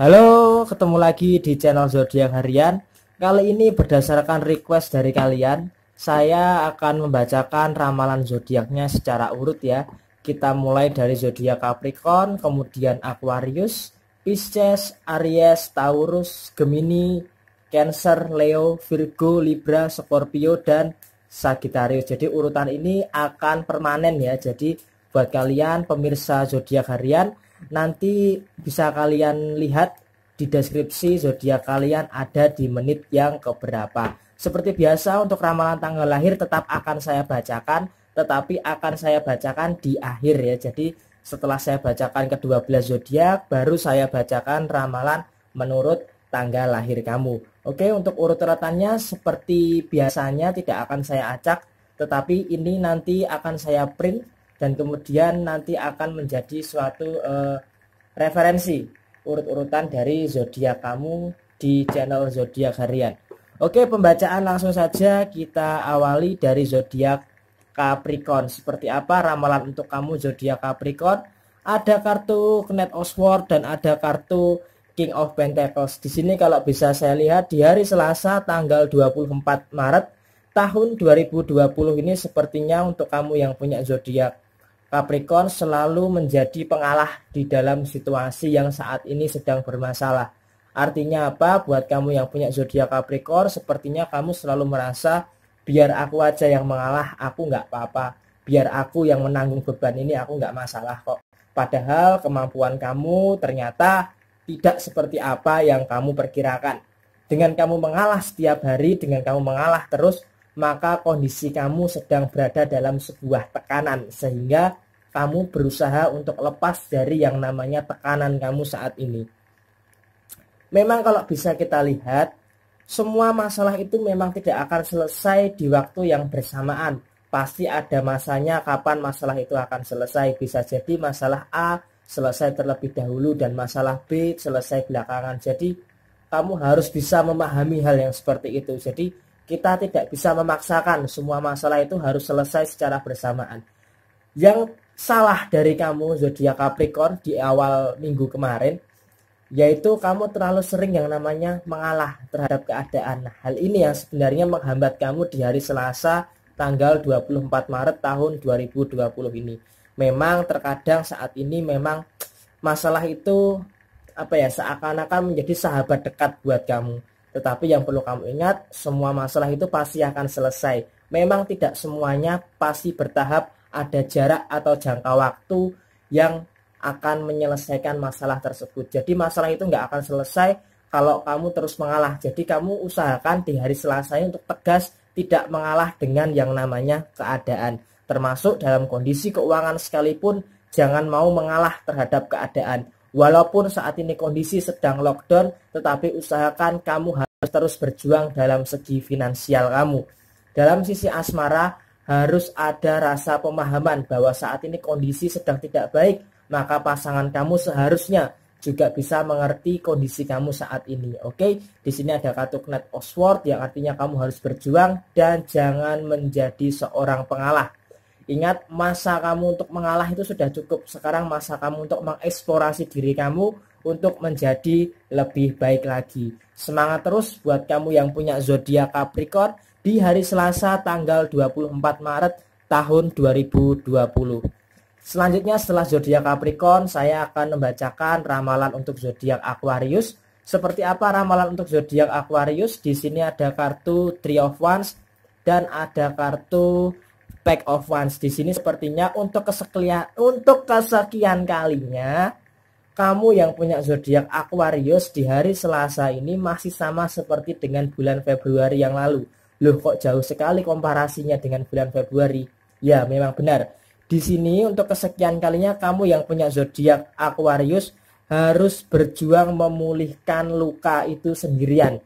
Halo, ketemu lagi di channel Zodiak Harian. Kali ini berdasarkan request dari kalian, saya akan membacakan ramalan zodiaknya secara urut ya. Kita mulai dari zodiak Capricorn, kemudian Aquarius, Pisces, Aries, Taurus, Gemini, Cancer, Leo, Virgo, Libra, Scorpio dan Sagittarius. Jadi urutan ini akan permanen ya. Jadi buat kalian pemirsa zodiak harian nanti bisa kalian lihat di deskripsi zodiak kalian ada di menit yang keberapa. Seperti biasa untuk ramalan tanggal lahir tetap akan saya bacakan, tetapi akan saya bacakan di akhir ya. Jadi setelah saya bacakan ke-12 zodiak baru saya bacakan ramalan menurut tanggal lahir kamu. Oke, untuk urut urutannya seperti biasanya tidak akan saya acak, tetapi ini nanti akan saya print dan kemudian nanti akan menjadi suatu uh, referensi urut-urutan dari zodiak kamu di channel zodiak harian. Oke, pembacaan langsung saja kita awali dari zodiak Capricorn. Seperti apa ramalan untuk kamu zodiak Capricorn? Ada kartu Knight of Swords dan ada kartu King of Pentacles. Di sini kalau bisa saya lihat di hari Selasa tanggal 24 Maret tahun 2020 ini sepertinya untuk kamu yang punya zodiak Capricorn selalu menjadi pengalah di dalam situasi yang saat ini sedang bermasalah. Artinya apa? Buat kamu yang punya zodiak Capricorn, sepertinya kamu selalu merasa biar aku aja yang mengalah, aku nggak apa-apa. Biar aku yang menanggung beban ini, aku nggak masalah kok. Padahal kemampuan kamu ternyata tidak seperti apa yang kamu perkirakan. Dengan kamu mengalah setiap hari, dengan kamu mengalah terus, maka kondisi kamu sedang berada dalam sebuah tekanan sehingga kamu berusaha untuk lepas dari yang namanya tekanan kamu saat ini. Memang kalau bisa kita lihat, semua masalah itu memang tidak akan selesai di waktu yang bersamaan. Pasti ada masanya kapan masalah itu akan selesai. Bisa jadi masalah A selesai terlebih dahulu dan masalah B selesai belakangan. Jadi kamu harus bisa memahami hal yang seperti itu. Jadi kita tidak bisa memaksakan semua masalah itu harus selesai secara bersamaan. Yang salah dari kamu zodiak Capricorn di awal minggu kemarin yaitu kamu terlalu sering yang namanya mengalah terhadap keadaan. Hal ini yang sebenarnya menghambat kamu di hari Selasa tanggal 24 Maret tahun 2020 ini. Memang terkadang saat ini memang masalah itu apa ya seakan-akan menjadi sahabat dekat buat kamu. Tetapi yang perlu kamu ingat, semua masalah itu pasti akan selesai. Memang tidak semuanya pasti bertahap, ada jarak atau jangka waktu yang akan menyelesaikan masalah tersebut. Jadi masalah itu nggak akan selesai kalau kamu terus mengalah. Jadi kamu usahakan di hari Selasa untuk tegas tidak mengalah dengan yang namanya keadaan. Termasuk dalam kondisi keuangan sekalipun jangan mau mengalah terhadap keadaan Walaupun saat ini kondisi sedang lockdown, tetapi usahakan kamu harus terus berjuang dalam segi finansial kamu. Dalam sisi asmara, harus ada rasa pemahaman bahwa saat ini kondisi sedang tidak baik, maka pasangan kamu seharusnya juga bisa mengerti kondisi kamu saat ini. Oke, di sini ada kartu Knight of yang artinya kamu harus berjuang dan jangan menjadi seorang pengalah. Ingat masa kamu untuk mengalah itu sudah cukup. Sekarang masa kamu untuk mengeksplorasi diri kamu untuk menjadi lebih baik lagi. Semangat terus buat kamu yang punya zodiak Capricorn di hari Selasa tanggal 24 Maret tahun 2020. Selanjutnya setelah zodiak Capricorn, saya akan membacakan ramalan untuk zodiak Aquarius. Seperti apa ramalan untuk zodiak Aquarius? Di sini ada kartu Three of Wands dan ada kartu Pack of Wands di sini sepertinya untuk kesekian untuk kesekian kalinya kamu yang punya zodiak Aquarius di hari Selasa ini masih sama seperti dengan bulan Februari yang lalu. Loh kok jauh sekali komparasinya dengan bulan Februari? Ya, memang benar. Di sini untuk kesekian kalinya kamu yang punya zodiak Aquarius harus berjuang memulihkan luka itu sendirian.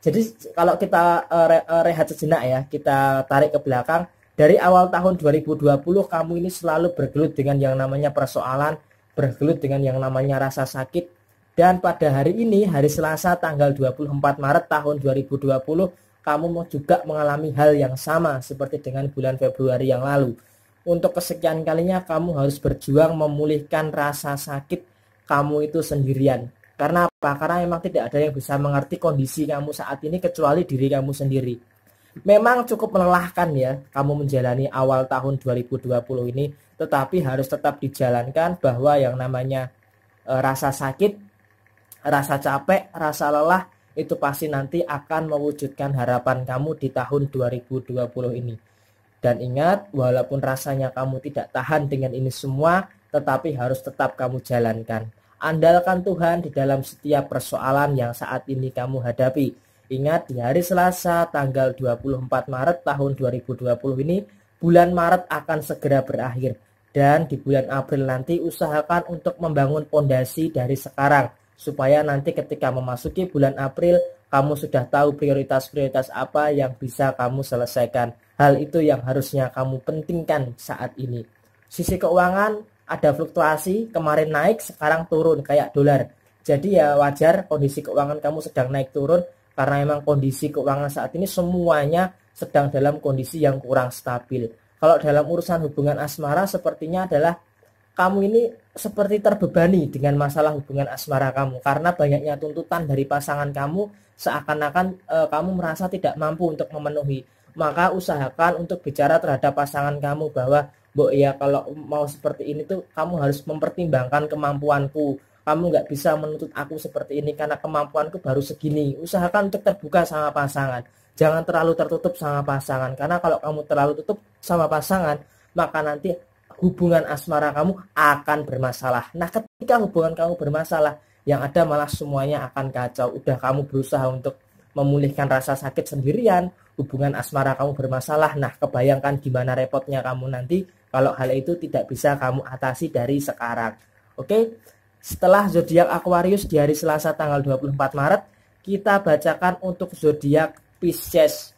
Jadi kalau kita uh, rehat sejenak ya, kita tarik ke belakang, dari awal tahun 2020 kamu ini selalu bergelut dengan yang namanya persoalan, bergelut dengan yang namanya rasa sakit. Dan pada hari ini, hari Selasa tanggal 24 Maret tahun 2020, kamu juga mengalami hal yang sama seperti dengan bulan Februari yang lalu. Untuk kesekian kalinya kamu harus berjuang memulihkan rasa sakit kamu itu sendirian. Karena apa? Karena memang tidak ada yang bisa mengerti kondisi kamu saat ini kecuali diri kamu sendiri. Memang cukup melelahkan ya kamu menjalani awal tahun 2020 ini, tetapi harus tetap dijalankan bahwa yang namanya e, rasa sakit, rasa capek, rasa lelah itu pasti nanti akan mewujudkan harapan kamu di tahun 2020 ini. Dan ingat, walaupun rasanya kamu tidak tahan dengan ini semua, tetapi harus tetap kamu jalankan. Andalkan Tuhan di dalam setiap persoalan yang saat ini kamu hadapi Ingat di hari Selasa tanggal 24 Maret tahun 2020 ini bulan Maret akan segera berakhir dan di bulan April nanti usahakan untuk membangun pondasi dari sekarang supaya nanti ketika memasuki bulan April kamu sudah tahu prioritas-prioritas apa yang bisa kamu selesaikan. Hal itu yang harusnya kamu pentingkan saat ini. Sisi keuangan ada fluktuasi, kemarin naik, sekarang turun kayak dolar. Jadi ya wajar kondisi keuangan kamu sedang naik turun, karena memang kondisi keuangan saat ini semuanya sedang dalam kondisi yang kurang stabil. Kalau dalam urusan hubungan asmara sepertinya adalah kamu ini seperti terbebani dengan masalah hubungan asmara kamu karena banyaknya tuntutan dari pasangan kamu seakan-akan e, kamu merasa tidak mampu untuk memenuhi. Maka usahakan untuk bicara terhadap pasangan kamu bahwa, "Bu, ya kalau mau seperti ini tuh kamu harus mempertimbangkan kemampuanku." kamu nggak bisa menuntut aku seperti ini karena kemampuanku baru segini. Usahakan untuk terbuka sama pasangan. Jangan terlalu tertutup sama pasangan. Karena kalau kamu terlalu tutup sama pasangan, maka nanti hubungan asmara kamu akan bermasalah. Nah, ketika hubungan kamu bermasalah, yang ada malah semuanya akan kacau. Udah kamu berusaha untuk memulihkan rasa sakit sendirian, hubungan asmara kamu bermasalah. Nah, kebayangkan gimana repotnya kamu nanti kalau hal itu tidak bisa kamu atasi dari sekarang. Oke? Okay? Setelah zodiak Aquarius di hari Selasa tanggal 24 Maret, kita bacakan untuk zodiak Pisces.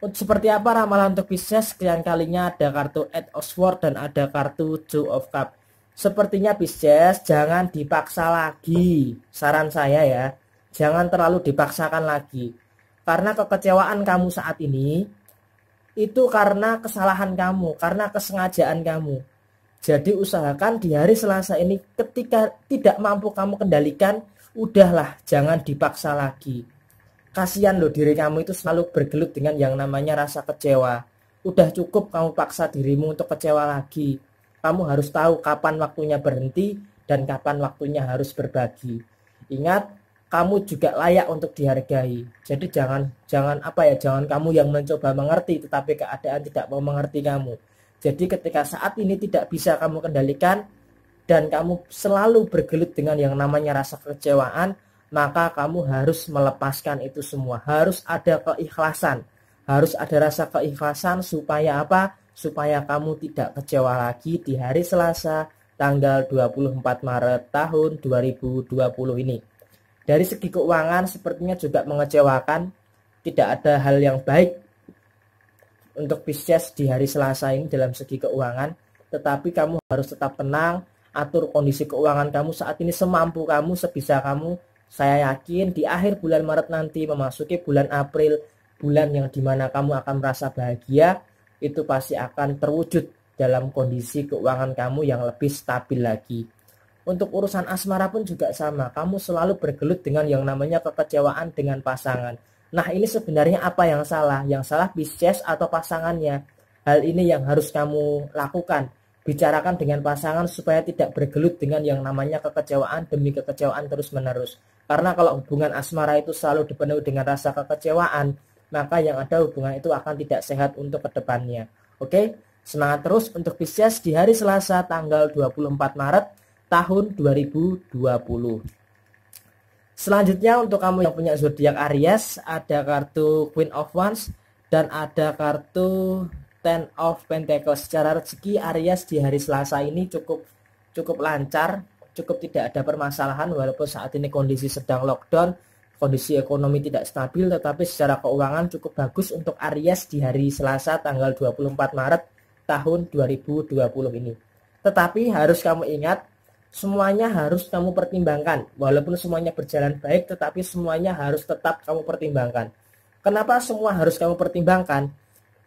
Seperti apa ramalan untuk Pisces? Sekian kalinya ada kartu Ed Oxford dan ada kartu Two of Cup. Sepertinya Pisces jangan dipaksa lagi. Saran saya ya, jangan terlalu dipaksakan lagi. Karena kekecewaan kamu saat ini itu karena kesalahan kamu, karena kesengajaan kamu jadi usahakan di hari Selasa ini ketika tidak mampu kamu kendalikan, udahlah jangan dipaksa lagi. Kasihan loh diri kamu itu selalu bergelut dengan yang namanya rasa kecewa. Udah cukup kamu paksa dirimu untuk kecewa lagi. Kamu harus tahu kapan waktunya berhenti dan kapan waktunya harus berbagi. Ingat, kamu juga layak untuk dihargai. Jadi jangan jangan apa ya, jangan kamu yang mencoba mengerti tetapi keadaan tidak mau mengerti kamu jadi ketika saat ini tidak bisa kamu kendalikan dan kamu selalu bergelut dengan yang namanya rasa kecewaan, maka kamu harus melepaskan itu semua. Harus ada keikhlasan. Harus ada rasa keikhlasan supaya apa? Supaya kamu tidak kecewa lagi di hari Selasa tanggal 24 Maret tahun 2020 ini. Dari segi keuangan sepertinya juga mengecewakan. Tidak ada hal yang baik untuk Pisces di hari Selasa ini dalam segi keuangan, tetapi kamu harus tetap tenang, atur kondisi keuangan kamu saat ini semampu kamu, sebisa kamu. Saya yakin di akhir bulan Maret nanti memasuki bulan April, bulan yang dimana kamu akan merasa bahagia, itu pasti akan terwujud dalam kondisi keuangan kamu yang lebih stabil lagi. Untuk urusan asmara pun juga sama, kamu selalu bergelut dengan yang namanya kekecewaan dengan pasangan Nah, ini sebenarnya apa yang salah? Yang salah Pisces atau pasangannya. Hal ini yang harus kamu lakukan. Bicarakan dengan pasangan supaya tidak bergelut dengan yang namanya kekecewaan demi kekecewaan terus-menerus. Karena kalau hubungan asmara itu selalu dipenuhi dengan rasa kekecewaan, maka yang ada hubungan itu akan tidak sehat untuk kedepannya. Oke, semangat terus untuk Pisces di hari Selasa tanggal 24 Maret tahun 2020. Selanjutnya untuk kamu yang punya zodiak Aries ada kartu Queen of Wands dan ada kartu Ten of Pentacles. Secara rezeki Aries di hari Selasa ini cukup cukup lancar, cukup tidak ada permasalahan walaupun saat ini kondisi sedang lockdown, kondisi ekonomi tidak stabil tetapi secara keuangan cukup bagus untuk Aries di hari Selasa tanggal 24 Maret tahun 2020 ini. Tetapi harus kamu ingat semuanya harus kamu pertimbangkan. Walaupun semuanya berjalan baik, tetapi semuanya harus tetap kamu pertimbangkan. Kenapa semua harus kamu pertimbangkan?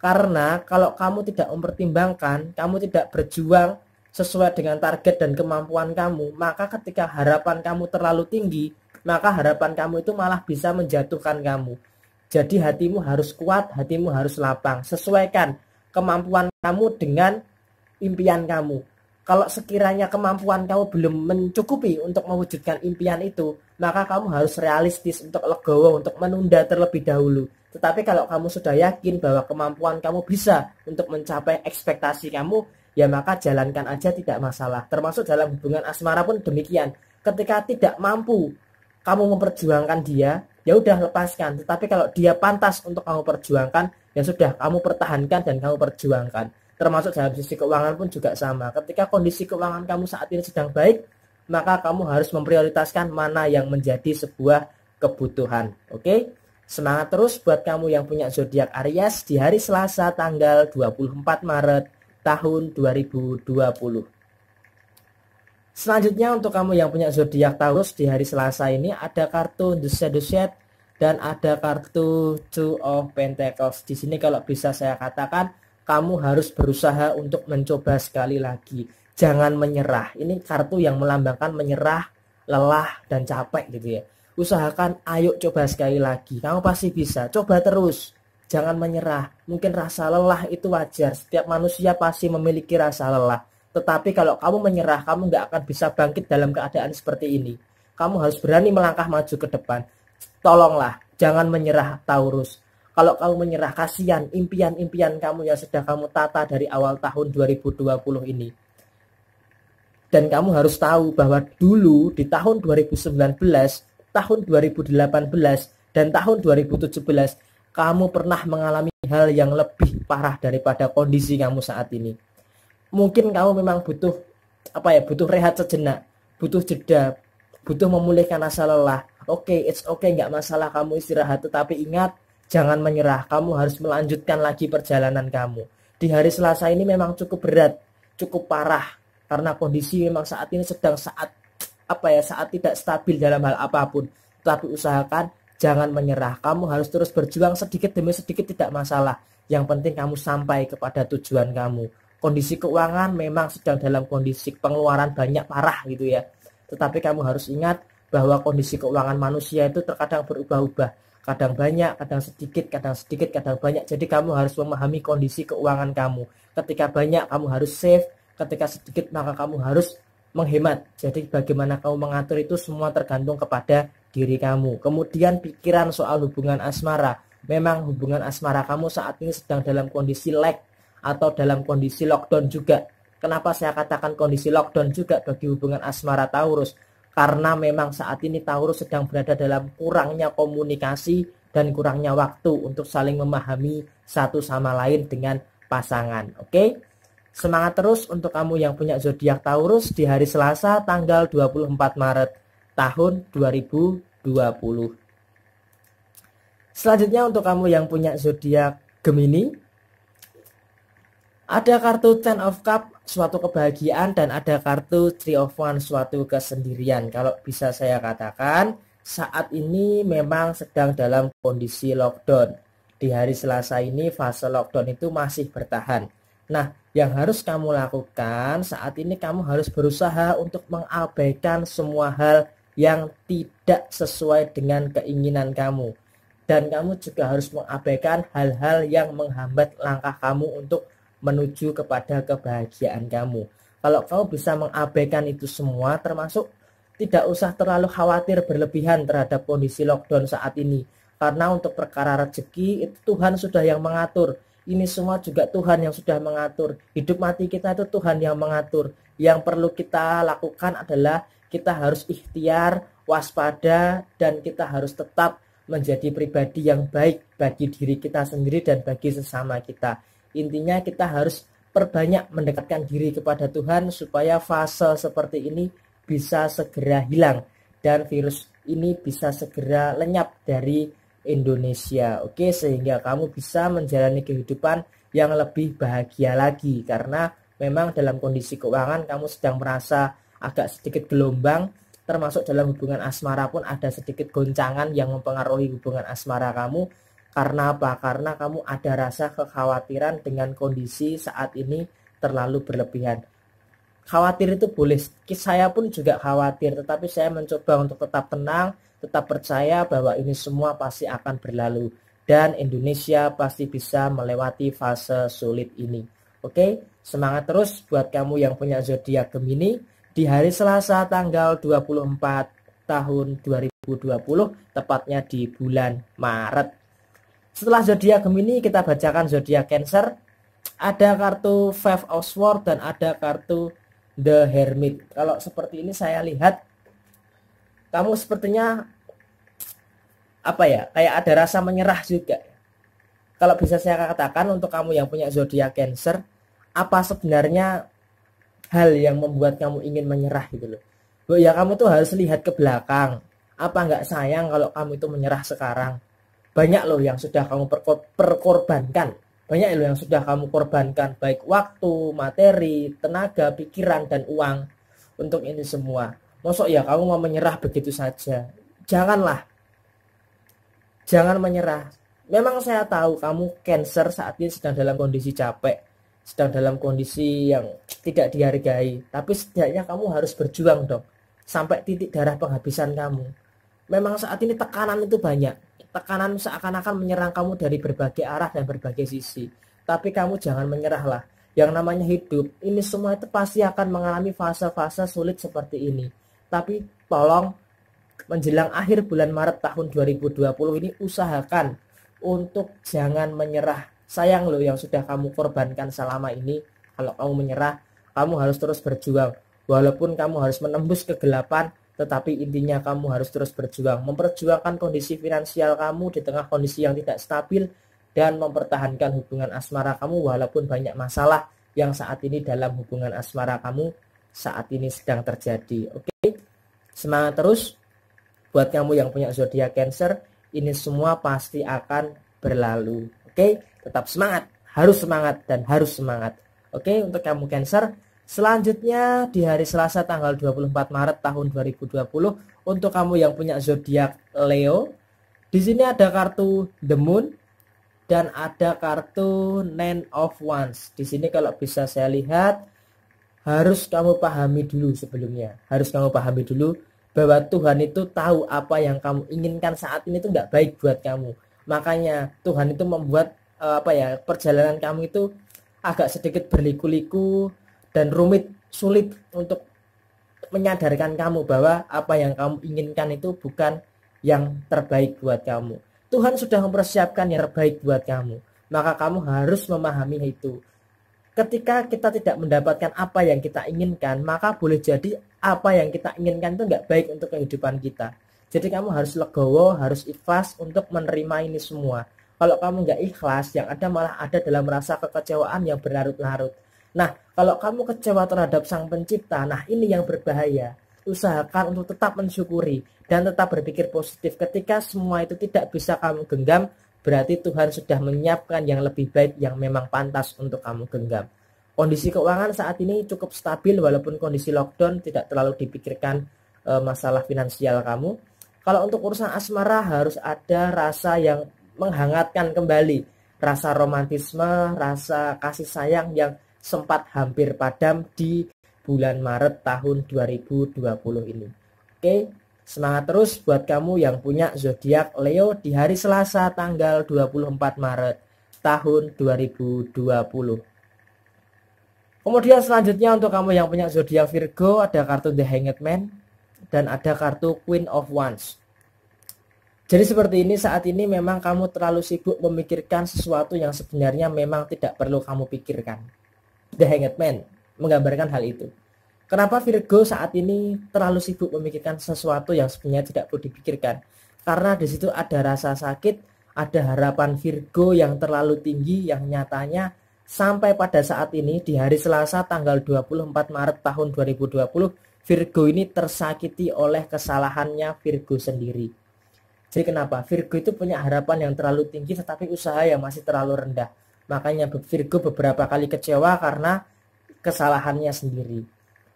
Karena kalau kamu tidak mempertimbangkan, kamu tidak berjuang sesuai dengan target dan kemampuan kamu, maka ketika harapan kamu terlalu tinggi, maka harapan kamu itu malah bisa menjatuhkan kamu. Jadi hatimu harus kuat, hatimu harus lapang. Sesuaikan kemampuan kamu dengan impian kamu kalau sekiranya kemampuan kamu belum mencukupi untuk mewujudkan impian itu, maka kamu harus realistis untuk legowo, untuk menunda terlebih dahulu. Tetapi kalau kamu sudah yakin bahwa kemampuan kamu bisa untuk mencapai ekspektasi kamu, ya maka jalankan aja tidak masalah. Termasuk dalam hubungan asmara pun demikian. Ketika tidak mampu kamu memperjuangkan dia, ya udah lepaskan. Tetapi kalau dia pantas untuk kamu perjuangkan, ya sudah kamu pertahankan dan kamu perjuangkan termasuk dalam sisi keuangan pun juga sama. Ketika kondisi keuangan kamu saat ini sedang baik, maka kamu harus memprioritaskan mana yang menjadi sebuah kebutuhan. Oke? Semangat terus buat kamu yang punya zodiak Aries di hari Selasa tanggal 24 Maret tahun 2020. Selanjutnya untuk kamu yang punya zodiak Taurus di hari Selasa ini ada kartu The Seduced dan ada kartu Two of Pentacles. Di sini kalau bisa saya katakan kamu harus berusaha untuk mencoba sekali lagi. Jangan menyerah. Ini kartu yang melambangkan menyerah, lelah, dan capek gitu ya. Usahakan ayo coba sekali lagi. Kamu pasti bisa. Coba terus. Jangan menyerah. Mungkin rasa lelah itu wajar. Setiap manusia pasti memiliki rasa lelah. Tetapi kalau kamu menyerah, kamu nggak akan bisa bangkit dalam keadaan seperti ini. Kamu harus berani melangkah maju ke depan. Tolonglah, jangan menyerah Taurus kalau kamu menyerah, kasihan impian-impian kamu yang sudah kamu tata dari awal tahun 2020 ini. Dan kamu harus tahu bahwa dulu di tahun 2019, tahun 2018, dan tahun 2017, kamu pernah mengalami hal yang lebih parah daripada kondisi kamu saat ini. Mungkin kamu memang butuh apa ya, butuh rehat sejenak, butuh jeda, butuh memulihkan rasa lelah. Oke, okay, it's okay, nggak masalah kamu istirahat, tetapi ingat Jangan menyerah, kamu harus melanjutkan lagi perjalanan kamu. Di hari Selasa ini memang cukup berat, cukup parah karena kondisi memang saat ini sedang saat apa ya, saat tidak stabil dalam hal apapun. Tapi usahakan jangan menyerah. Kamu harus terus berjuang sedikit demi sedikit tidak masalah. Yang penting kamu sampai kepada tujuan kamu. Kondisi keuangan memang sedang dalam kondisi pengeluaran banyak parah gitu ya. Tetapi kamu harus ingat bahwa kondisi keuangan manusia itu terkadang berubah-ubah kadang banyak, kadang sedikit, kadang sedikit, kadang banyak. Jadi kamu harus memahami kondisi keuangan kamu. Ketika banyak kamu harus save, ketika sedikit maka kamu harus menghemat. Jadi bagaimana kamu mengatur itu semua tergantung kepada diri kamu. Kemudian pikiran soal hubungan asmara. Memang hubungan asmara kamu saat ini sedang dalam kondisi lag atau dalam kondisi lockdown juga. Kenapa saya katakan kondisi lockdown juga bagi hubungan asmara Taurus? karena memang saat ini Taurus sedang berada dalam kurangnya komunikasi dan kurangnya waktu untuk saling memahami satu sama lain dengan pasangan. Oke? Okay? Semangat terus untuk kamu yang punya zodiak Taurus di hari Selasa tanggal 24 Maret tahun 2020. Selanjutnya untuk kamu yang punya zodiak Gemini ada kartu Ten of Cup suatu kebahagiaan dan ada kartu three of one suatu kesendirian kalau bisa saya katakan saat ini memang sedang dalam kondisi lockdown di hari Selasa ini fase lockdown itu masih bertahan nah yang harus kamu lakukan saat ini kamu harus berusaha untuk mengabaikan semua hal yang tidak sesuai dengan keinginan kamu dan kamu juga harus mengabaikan hal-hal yang menghambat langkah kamu untuk menuju kepada kebahagiaan kamu. Kalau kau bisa mengabaikan itu semua, termasuk tidak usah terlalu khawatir berlebihan terhadap kondisi lockdown saat ini. Karena untuk perkara rezeki, itu Tuhan sudah yang mengatur. Ini semua juga Tuhan yang sudah mengatur. Hidup mati kita itu Tuhan yang mengatur. Yang perlu kita lakukan adalah kita harus ikhtiar, waspada, dan kita harus tetap menjadi pribadi yang baik bagi diri kita sendiri dan bagi sesama kita. Intinya kita harus perbanyak mendekatkan diri kepada Tuhan supaya fase seperti ini bisa segera hilang dan virus ini bisa segera lenyap dari Indonesia. Oke, sehingga kamu bisa menjalani kehidupan yang lebih bahagia lagi karena memang dalam kondisi keuangan kamu sedang merasa agak sedikit gelombang termasuk dalam hubungan asmara pun ada sedikit goncangan yang mempengaruhi hubungan asmara kamu karena apa? Karena kamu ada rasa kekhawatiran dengan kondisi saat ini terlalu berlebihan. Khawatir itu boleh. Saya pun juga khawatir, tetapi saya mencoba untuk tetap tenang, tetap percaya bahwa ini semua pasti akan berlalu dan Indonesia pasti bisa melewati fase sulit ini. Oke, semangat terus buat kamu yang punya zodiak Gemini di hari Selasa tanggal 24 tahun 2020 tepatnya di bulan Maret. Setelah zodiak Gemini kita bacakan zodiak Cancer. Ada kartu Five of Swords dan ada kartu The Hermit. Kalau seperti ini saya lihat kamu sepertinya apa ya? Kayak ada rasa menyerah juga. Kalau bisa saya katakan untuk kamu yang punya zodiak Cancer, apa sebenarnya hal yang membuat kamu ingin menyerah gitu loh? Bu, ya kamu tuh harus lihat ke belakang. Apa nggak sayang kalau kamu itu menyerah sekarang? Banyak loh yang sudah kamu perkorbankan. Banyak loh yang sudah kamu korbankan baik waktu, materi, tenaga, pikiran dan uang untuk ini semua. Mosok ya kamu mau menyerah begitu saja. Janganlah. Jangan menyerah. Memang saya tahu kamu cancer saat ini sedang dalam kondisi capek, sedang dalam kondisi yang tidak dihargai, tapi setidaknya kamu harus berjuang dong sampai titik darah penghabisan kamu memang saat ini tekanan itu banyak. Tekanan seakan-akan menyerang kamu dari berbagai arah dan berbagai sisi. Tapi kamu jangan menyerahlah. Yang namanya hidup, ini semua itu pasti akan mengalami fase-fase sulit seperti ini. Tapi tolong menjelang akhir bulan Maret tahun 2020 ini usahakan untuk jangan menyerah. Sayang loh yang sudah kamu korbankan selama ini. Kalau kamu menyerah, kamu harus terus berjuang. Walaupun kamu harus menembus kegelapan, tetapi intinya kamu harus terus berjuang, memperjuangkan kondisi finansial kamu di tengah kondisi yang tidak stabil dan mempertahankan hubungan asmara kamu walaupun banyak masalah yang saat ini dalam hubungan asmara kamu saat ini sedang terjadi. Oke. Semangat terus buat kamu yang punya zodiak Cancer, ini semua pasti akan berlalu. Oke, tetap semangat, harus semangat dan harus semangat. Oke, untuk kamu Cancer Selanjutnya di hari Selasa tanggal 24 Maret tahun 2020 untuk kamu yang punya zodiak Leo, di sini ada kartu The Moon dan ada kartu Nine of Wands. Di sini kalau bisa saya lihat harus kamu pahami dulu sebelumnya, harus kamu pahami dulu bahwa Tuhan itu tahu apa yang kamu inginkan saat ini itu nggak baik buat kamu. Makanya Tuhan itu membuat eh, apa ya perjalanan kamu itu agak sedikit berliku-liku dan rumit sulit untuk menyadarkan kamu bahwa apa yang kamu inginkan itu bukan yang terbaik buat kamu. Tuhan sudah mempersiapkan yang terbaik buat kamu. Maka kamu harus memahami itu. Ketika kita tidak mendapatkan apa yang kita inginkan, maka boleh jadi apa yang kita inginkan itu nggak baik untuk kehidupan kita. Jadi kamu harus legowo, harus ikhlas untuk menerima ini semua. Kalau kamu nggak ikhlas, yang ada malah ada dalam rasa kekecewaan yang berlarut-larut Nah, kalau kamu kecewa terhadap sang pencipta, nah ini yang berbahaya. Usahakan untuk tetap mensyukuri dan tetap berpikir positif. Ketika semua itu tidak bisa kamu genggam, berarti Tuhan sudah menyiapkan yang lebih baik yang memang pantas untuk kamu genggam. Kondisi keuangan saat ini cukup stabil walaupun kondisi lockdown tidak terlalu dipikirkan e, masalah finansial kamu. Kalau untuk urusan asmara harus ada rasa yang menghangatkan kembali, rasa romantisme, rasa kasih sayang yang sempat hampir padam di bulan Maret tahun 2020 ini. Oke, semangat terus buat kamu yang punya zodiak Leo di hari Selasa tanggal 24 Maret tahun 2020. Kemudian selanjutnya untuk kamu yang punya zodiak Virgo ada kartu The Hanged Man dan ada kartu Queen of Wands. Jadi seperti ini saat ini memang kamu terlalu sibuk memikirkan sesuatu yang sebenarnya memang tidak perlu kamu pikirkan. The Hanged Man menggambarkan hal itu. Kenapa Virgo saat ini terlalu sibuk memikirkan sesuatu yang sebenarnya tidak perlu dipikirkan? Karena di situ ada rasa sakit, ada harapan Virgo yang terlalu tinggi yang nyatanya sampai pada saat ini di hari Selasa tanggal 24 Maret tahun 2020 Virgo ini tersakiti oleh kesalahannya Virgo sendiri. Jadi kenapa? Virgo itu punya harapan yang terlalu tinggi tetapi usaha yang masih terlalu rendah. Makanya Virgo beberapa kali kecewa karena kesalahannya sendiri.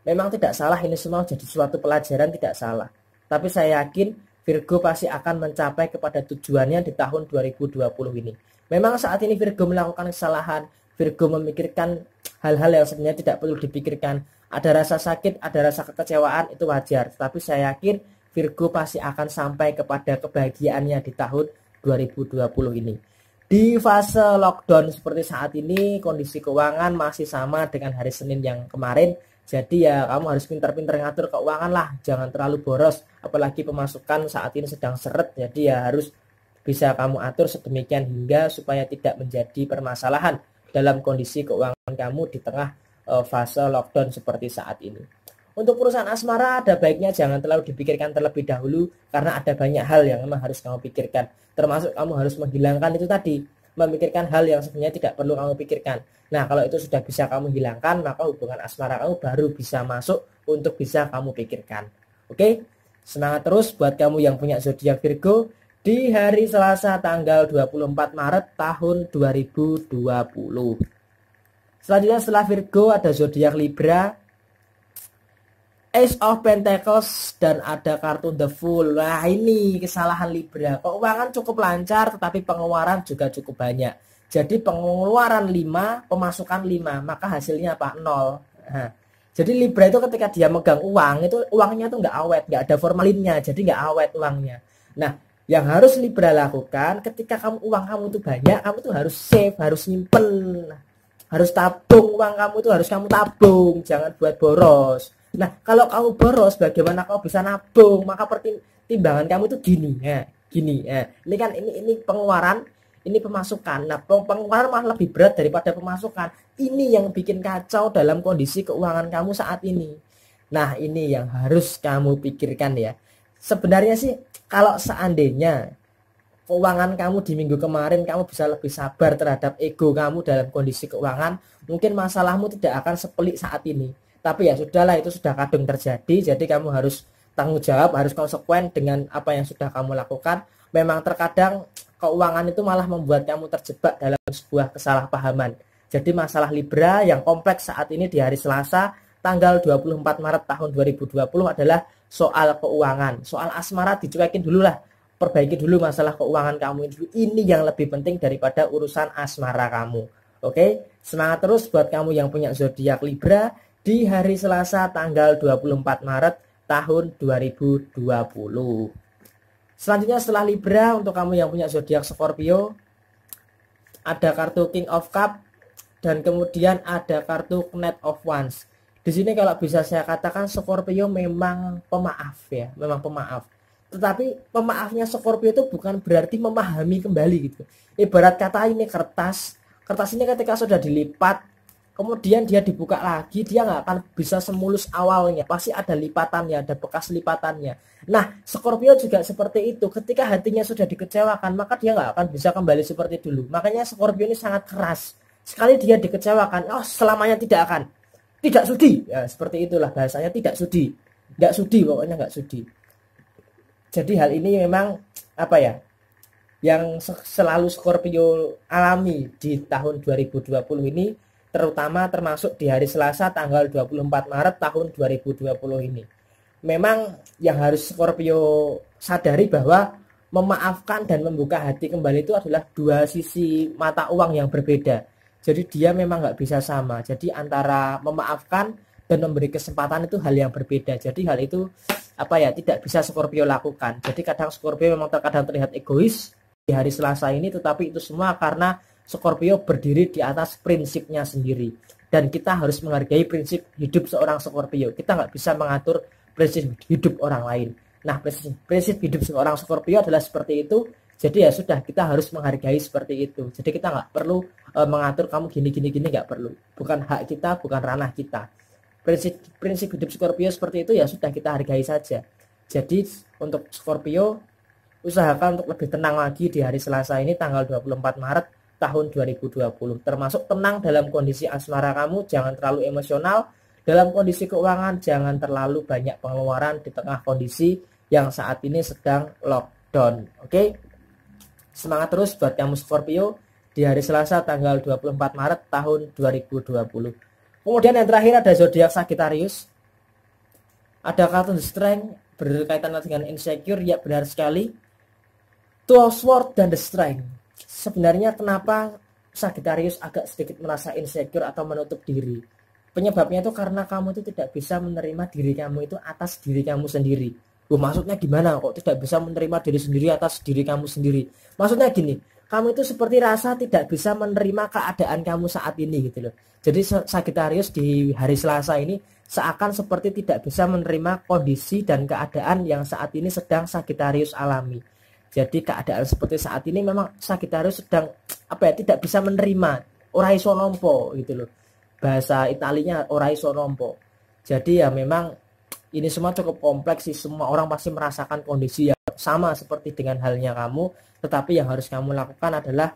Memang tidak salah ini semua jadi suatu pelajaran tidak salah. Tapi saya yakin Virgo pasti akan mencapai kepada tujuannya di tahun 2020 ini. Memang saat ini Virgo melakukan kesalahan, Virgo memikirkan hal-hal yang sebenarnya tidak perlu dipikirkan. Ada rasa sakit, ada rasa kekecewaan, itu wajar. Tapi saya yakin Virgo pasti akan sampai kepada kebahagiaannya di tahun 2020 ini. Di fase lockdown seperti saat ini, kondisi keuangan masih sama dengan hari Senin yang kemarin. Jadi ya kamu harus pintar-pintar ngatur keuangan lah, jangan terlalu boros. Apalagi pemasukan saat ini sedang seret, jadi ya harus bisa kamu atur sedemikian hingga supaya tidak menjadi permasalahan dalam kondisi keuangan kamu di tengah eh, fase lockdown seperti saat ini. Untuk perusahaan asmara ada baiknya jangan terlalu dipikirkan terlebih dahulu karena ada banyak hal yang memang harus kamu pikirkan. Termasuk kamu harus menghilangkan itu tadi, memikirkan hal yang sebenarnya tidak perlu kamu pikirkan. Nah, kalau itu sudah bisa kamu hilangkan, maka hubungan asmara kamu baru bisa masuk untuk bisa kamu pikirkan. Oke? Semangat terus buat kamu yang punya zodiak Virgo di hari Selasa tanggal 24 Maret tahun 2020. Selanjutnya setelah Virgo ada zodiak Libra. Ace of Pentacles dan ada kartu The Fool. Wah ini kesalahan Libra. Keuangan cukup lancar tetapi pengeluaran juga cukup banyak. Jadi pengeluaran 5, pemasukan 5, maka hasilnya apa? 0. jadi Libra itu ketika dia megang uang, itu uangnya itu nggak awet, nggak ada formalinnya, jadi nggak awet uangnya. Nah, yang harus Libra lakukan ketika kamu uang kamu itu banyak, kamu tuh harus save, harus simpen, harus tabung uang kamu itu harus kamu tabung, jangan buat boros Nah, kalau kamu boros, bagaimana kau bisa nabung? Maka pertimbangan kamu itu gini, ya, gini. Ya. Ini kan ini ini pengeluaran, ini pemasukan. Nah, pengeluaran malah lebih berat daripada pemasukan. Ini yang bikin kacau dalam kondisi keuangan kamu saat ini. Nah, ini yang harus kamu pikirkan ya. Sebenarnya sih, kalau seandainya keuangan kamu di minggu kemarin kamu bisa lebih sabar terhadap ego kamu dalam kondisi keuangan, mungkin masalahmu tidak akan sepelik saat ini tapi ya sudahlah itu sudah kadung terjadi jadi kamu harus tanggung jawab harus konsekuen dengan apa yang sudah kamu lakukan memang terkadang keuangan itu malah membuat kamu terjebak dalam sebuah kesalahpahaman jadi masalah Libra yang kompleks saat ini di hari Selasa tanggal 24 Maret tahun 2020 adalah soal keuangan soal asmara dicuekin dulu lah perbaiki dulu masalah keuangan kamu ini yang lebih penting daripada urusan asmara kamu Oke, semangat terus buat kamu yang punya zodiak Libra di hari Selasa tanggal 24 Maret tahun 2020. Selanjutnya setelah Libra untuk kamu yang punya zodiak Scorpio ada kartu King of Cup dan kemudian ada kartu Knight of Wands. Di sini kalau bisa saya katakan Scorpio memang pemaaf ya, memang pemaaf tetapi pemaafnya Scorpio itu bukan berarti memahami kembali gitu. Ibarat kata ini kertas, kertas ini ketika sudah dilipat kemudian dia dibuka lagi, dia nggak akan bisa semulus awalnya. Pasti ada lipatannya, ada bekas lipatannya. Nah, Scorpio juga seperti itu. Ketika hatinya sudah dikecewakan, maka dia nggak akan bisa kembali seperti dulu. Makanya Scorpio ini sangat keras. Sekali dia dikecewakan, oh selamanya tidak akan. Tidak sudi. Ya, seperti itulah bahasanya, tidak sudi. Nggak sudi, pokoknya nggak sudi. Jadi hal ini memang, apa ya, yang selalu Scorpio alami di tahun 2020 ini terutama termasuk di hari Selasa tanggal 24 Maret tahun 2020 ini. Memang yang harus Scorpio sadari bahwa memaafkan dan membuka hati kembali itu adalah dua sisi mata uang yang berbeda. Jadi dia memang nggak bisa sama. Jadi antara memaafkan dan memberi kesempatan itu hal yang berbeda. Jadi hal itu apa ya tidak bisa Scorpio lakukan. Jadi kadang Scorpio memang terkadang terlihat egois di hari Selasa ini, tetapi itu semua karena Scorpio berdiri di atas prinsipnya sendiri dan kita harus menghargai prinsip hidup seorang Scorpio. Kita nggak bisa mengatur prinsip hidup orang lain. Nah, prinsip, prinsip hidup seorang Scorpio adalah seperti itu. Jadi ya sudah, kita harus menghargai seperti itu. Jadi kita nggak perlu e, mengatur kamu gini gini gini nggak perlu. Bukan hak kita, bukan ranah kita. Prinsip prinsip hidup Scorpio seperti itu ya sudah kita hargai saja. Jadi untuk Scorpio usahakan untuk lebih tenang lagi di hari Selasa ini tanggal 24 Maret tahun 2020. Termasuk tenang dalam kondisi asmara kamu, jangan terlalu emosional. Dalam kondisi keuangan, jangan terlalu banyak pengeluaran di tengah kondisi yang saat ini sedang lockdown. Oke, semangat terus buat kamu Scorpio di hari Selasa tanggal 24 Maret tahun 2020. Kemudian yang terakhir ada zodiak Sagittarius. Ada kartu strength berkaitan dengan insecure, ya benar sekali. Two of Sword dan The Strength sebenarnya kenapa Sagittarius agak sedikit merasa insecure atau menutup diri? Penyebabnya itu karena kamu itu tidak bisa menerima diri kamu itu atas diri kamu sendiri. Loh, maksudnya gimana kok tidak bisa menerima diri sendiri atas diri kamu sendiri? Maksudnya gini, kamu itu seperti rasa tidak bisa menerima keadaan kamu saat ini gitu loh. Jadi Sagittarius di hari Selasa ini seakan seperti tidak bisa menerima kondisi dan keadaan yang saat ini sedang Sagittarius alami. Jadi keadaan seperti saat ini memang Harus sedang apa ya tidak bisa menerima orai sonompo gitu loh. Bahasa Italinya orai sonompo. Jadi ya memang ini semua cukup kompleks sih semua orang pasti merasakan kondisi yang sama seperti dengan halnya kamu, tetapi yang harus kamu lakukan adalah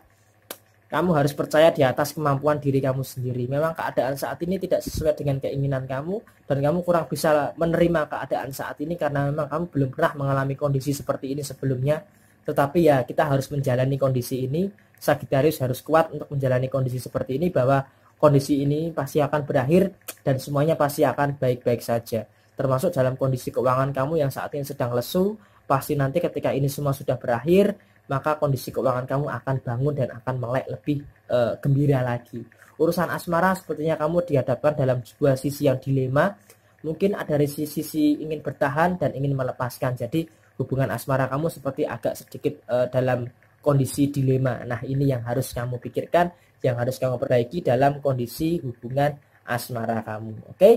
kamu harus percaya di atas kemampuan diri kamu sendiri. Memang keadaan saat ini tidak sesuai dengan keinginan kamu dan kamu kurang bisa menerima keadaan saat ini karena memang kamu belum pernah mengalami kondisi seperti ini sebelumnya tetapi ya kita harus menjalani kondisi ini. Sagittarius harus kuat untuk menjalani kondisi seperti ini bahwa kondisi ini pasti akan berakhir dan semuanya pasti akan baik-baik saja. Termasuk dalam kondisi keuangan kamu yang saat ini sedang lesu, pasti nanti ketika ini semua sudah berakhir, maka kondisi keuangan kamu akan bangun dan akan melek lebih e, gembira lagi. Urusan asmara sepertinya kamu dihadapkan dalam sebuah sisi yang dilema. Mungkin ada sisi-sisi ingin bertahan dan ingin melepaskan. Jadi hubungan asmara kamu seperti agak sedikit uh, dalam kondisi dilema. Nah, ini yang harus kamu pikirkan, yang harus kamu perbaiki dalam kondisi hubungan asmara kamu. Oke? Okay?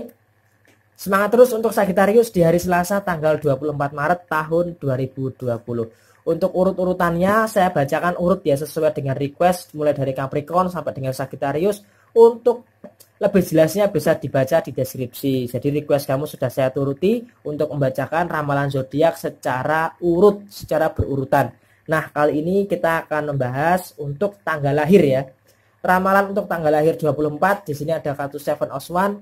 Semangat terus untuk Sagittarius di hari Selasa tanggal 24 Maret tahun 2020. Untuk urut-urutannya saya bacakan urut ya sesuai dengan request mulai dari Capricorn sampai dengan Sagittarius untuk lebih jelasnya bisa dibaca di deskripsi. Jadi request kamu sudah saya turuti untuk membacakan ramalan zodiak secara urut, secara berurutan. Nah, kali ini kita akan membahas untuk tanggal lahir ya. Ramalan untuk tanggal lahir 24, di sini ada kartu Seven of One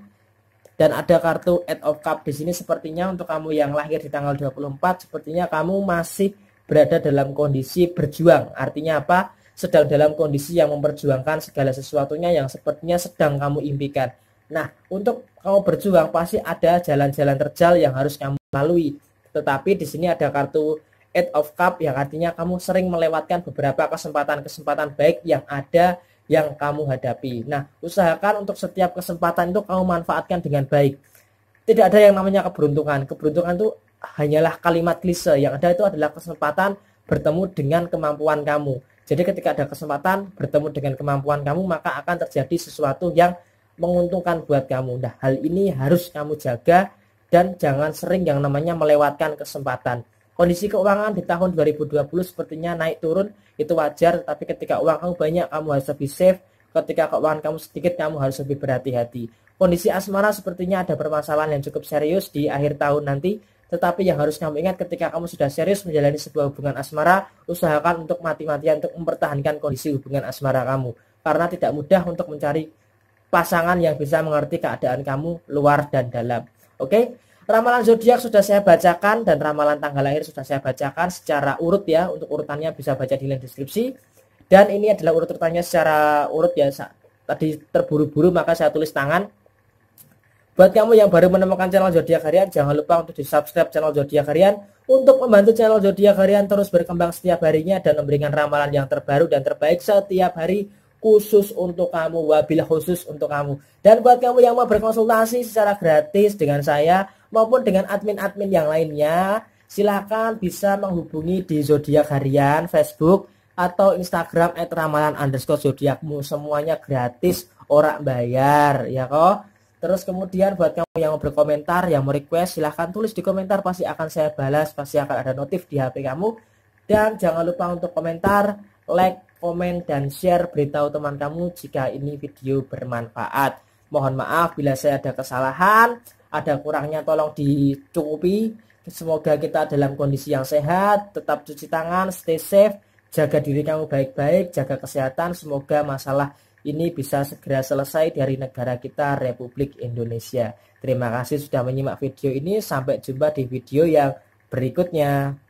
dan ada kartu Eight of Cup. Di sini sepertinya untuk kamu yang lahir di tanggal 24, sepertinya kamu masih berada dalam kondisi berjuang. Artinya apa? sedang dalam kondisi yang memperjuangkan segala sesuatunya yang sepertinya sedang kamu impikan. Nah, untuk kamu berjuang pasti ada jalan-jalan terjal yang harus kamu lalui. Tetapi di sini ada kartu Eight of Cup yang artinya kamu sering melewatkan beberapa kesempatan-kesempatan baik yang ada yang kamu hadapi. Nah, usahakan untuk setiap kesempatan itu kamu manfaatkan dengan baik. Tidak ada yang namanya keberuntungan. Keberuntungan itu hanyalah kalimat klise. Yang ada itu adalah kesempatan bertemu dengan kemampuan kamu. Jadi ketika ada kesempatan bertemu dengan kemampuan kamu maka akan terjadi sesuatu yang menguntungkan buat kamu. Nah, hal ini harus kamu jaga dan jangan sering yang namanya melewatkan kesempatan. Kondisi keuangan di tahun 2020 sepertinya naik turun itu wajar, tapi ketika uang kamu banyak kamu harus lebih safe, ketika keuangan kamu sedikit kamu harus lebih berhati-hati. Kondisi asmara sepertinya ada permasalahan yang cukup serius di akhir tahun nanti tetapi yang harus kamu ingat ketika kamu sudah serius menjalani sebuah hubungan asmara, usahakan untuk mati-matian untuk mempertahankan kondisi hubungan asmara kamu. Karena tidak mudah untuk mencari pasangan yang bisa mengerti keadaan kamu luar dan dalam. Oke, ramalan zodiak sudah saya bacakan dan ramalan tanggal lahir sudah saya bacakan secara urut ya. Untuk urutannya bisa baca di link deskripsi. Dan ini adalah urut-urutannya secara urut ya. Tadi terburu-buru maka saya tulis tangan Buat kamu yang baru menemukan channel Zodiak Harian, jangan lupa untuk di-subscribe channel Zodiak Harian untuk membantu channel Zodiak Harian terus berkembang setiap harinya dan memberikan ramalan yang terbaru dan terbaik setiap hari khusus untuk kamu, wabil khusus untuk kamu. Dan buat kamu yang mau berkonsultasi secara gratis dengan saya maupun dengan admin-admin yang lainnya, silahkan bisa menghubungi di Zodiak Harian Facebook atau Instagram @ramalan_zodiakmu semuanya gratis, orang bayar ya kok. Terus kemudian buat kamu yang mau berkomentar, yang mau request, silahkan tulis di komentar, pasti akan saya balas, pasti akan ada notif di HP kamu. Dan jangan lupa untuk komentar, like, komen, dan share beritahu teman kamu jika ini video bermanfaat. Mohon maaf bila saya ada kesalahan, ada kurangnya tolong dicukupi. Semoga kita dalam kondisi yang sehat, tetap cuci tangan, stay safe, jaga diri kamu baik-baik, jaga kesehatan. Semoga masalah ini bisa segera selesai dari negara kita Republik Indonesia. Terima kasih sudah menyimak video ini. Sampai jumpa di video yang berikutnya.